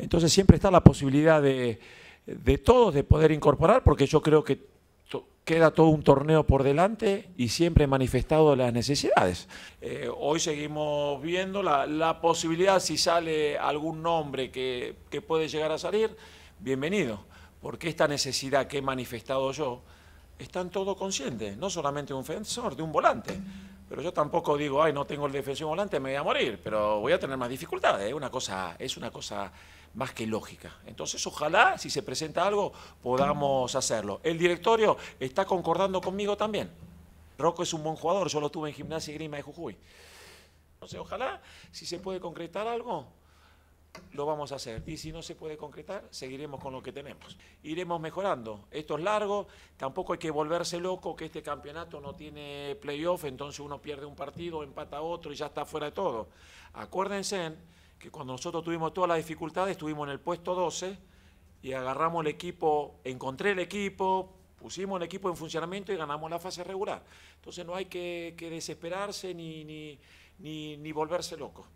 Entonces siempre está la posibilidad de, todos de poder incorporar, porque yo creo que queda todo un torneo por delante y siempre he manifestado las necesidades. Eh, hoy seguimos viendo la, posibilidad, si sale algún nombre que, puede llegar a salir, bienvenido, porque esta necesidad que he manifestado yo, están todos conscientes, no solamente de un defensor, de un volante. Pero yo tampoco digo, ay, no tengo el defensivo volante, me voy a morir, pero voy a tener más dificultades. ¿eh? Una cosa, es una cosa más que lógica. Entonces, ojalá, si se presenta algo, podamos hacerlo. El directorio está concordando conmigo también. Rocco es un buen jugador, yo lo tuve en Gimnasia y Grima de Jujuy. Entonces, ojalá, si se puede concretar algo, lo vamos a hacer. Y si no se puede concretar, seguiremos con lo que tenemos. Iremos mejorando. Esto es largo, tampoco hay que volverse loco que este campeonato no tiene playoff, entonces uno pierde un partido, empata otro y ya está fuera de todo. Acuérdense que cuando nosotros tuvimos todas las dificultades, estuvimos en el puesto 12 y agarramos el equipo, encontré el equipo, pusimos el equipo en funcionamiento y ganamos la fase regular. Entonces no hay que, desesperarse ni, ni volverse loco.